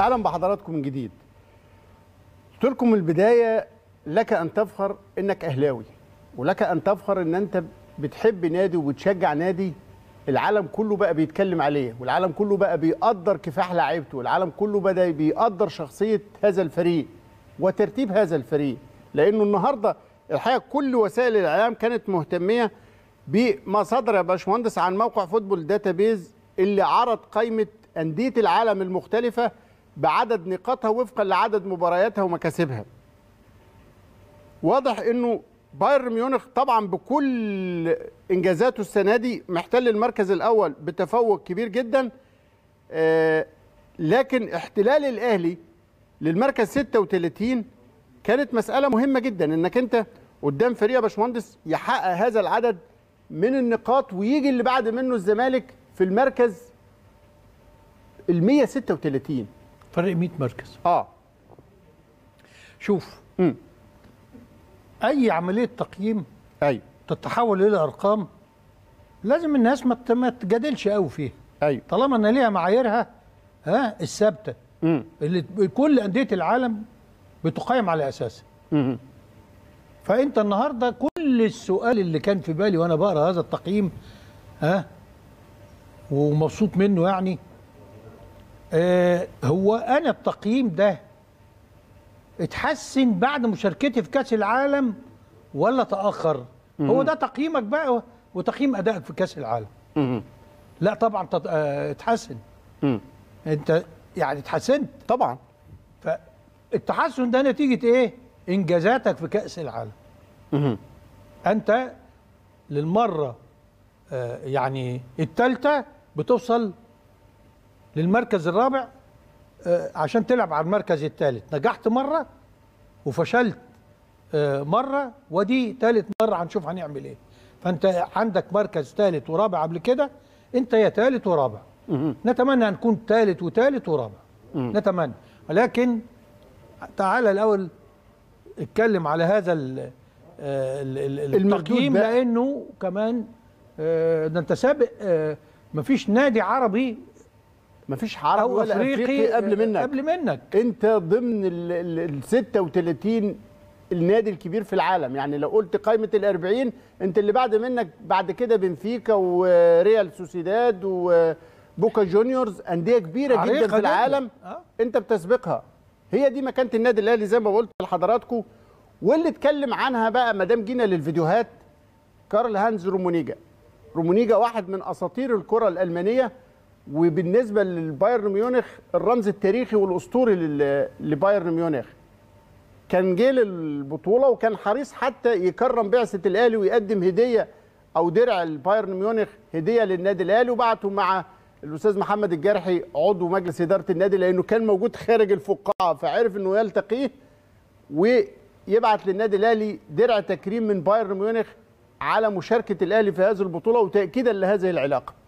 اهلا بحضراتكم من جديد قلت لكم من البدايه لك ان تفخر انك اهلاوي ولك ان تفخر ان انت بتحب نادي وبتشجع نادي العالم كله بقى بيتكلم عليه والعالم كله بقى بيقدر كفاح لعيبته والعالم كله بدا بيقدر شخصيه هذا الفريق وترتيب هذا الفريق لانه النهارده الحقيقه كل وسائل الاعلام كانت مهتميه بمصادر يا باشمهندس عن موقع فوتبول داتابيز اللي عرض قائمه انديه العالم المختلفه بعدد نقاطها وفقا لعدد مبارياتها ومكاسبها واضح انه بايرن ميونخ طبعا بكل انجازاته السنه دي محتل المركز الاول بتفوق كبير جدا آه، لكن احتلال الاهلي للمركز 36 كانت مساله مهمه جدا انك انت قدام فريق يا باشمهندس يحقق هذا العدد من النقاط ويجي اللي بعد منه الزمالك في المركز ال 136 فرق 100 مركز اه شوف م. اي عمليه تقييم ايوه تتحول الى ارقام لازم الناس ما تجادلش قوي فيها ايوه طالما ان ليها معاييرها ها الثابته اللي كل انديه العالم بتقيم على اساسها فانت النهارده كل السؤال اللي كان في بالي وانا بقرا هذا التقييم ها ومبسوط منه يعني آه، هو انا التقييم ده اتحسن بعد مشاركتي في كاس العالم ولا تاخر مم. هو ده تقييمك بقى وتقييم ادائك في كاس العالم مم. لا طبعا آه، اتحسن مم. انت يعني اتحسنت طبعا فالتحسن ده نتيجه ايه انجازاتك في كاس العالم مم. انت للمره آه، يعني الثالثه بتوصل للمركز الرابع آه، عشان تلعب على المركز الثالث نجحت مره وفشلت آه، مره ودي ثالث مره هنشوف هنعمل ايه فانت عندك مركز ثالث ورابع قبل كده انت يا ثالث ورابع نتمنى نكون ثالث وثالث ورابع نتمنى ولكن تعال الاول اتكلم على هذا آه، التقييم لانه كمان ده انت سابق مفيش نادي عربي مفيش عربي ولا افريقي, أفريقي قبل منك قبل منك انت ضمن ال 36 النادي الكبير في العالم يعني لو قلت قائمه ال 40 انت اللي بعد منك بعد كده بنفيكا وريال سوسيداد وبوكا جونيورز انديه كبيره جدا في العالم أه؟ انت بتسبقها هي دي مكانه النادي الاهلي زي ما قلت لحضراتكم واللي اتكلم عنها بقى ما دام جينا للفيديوهات كارل هانز رومونيجا رومونيجا واحد من اساطير الكره الالمانيه وبالنسبه للبايرن ميونخ الرمز التاريخي والاسطوري لبايرن ميونخ كان جه للبطوله وكان حريص حتى يكرم بعثه الاهلي ويقدم هديه او درع البايرن ميونخ هديه للنادي الاهلي وبعته مع الاستاذ محمد الجرحي عضو مجلس اداره النادي لانه كان موجود خارج الفقاعه فعرف انه يلتقيه ويبعت للنادي الاهلي درع تكريم من بايرن ميونخ على مشاركه الاهلي في هذه البطوله وتاكيدا لهذه العلاقه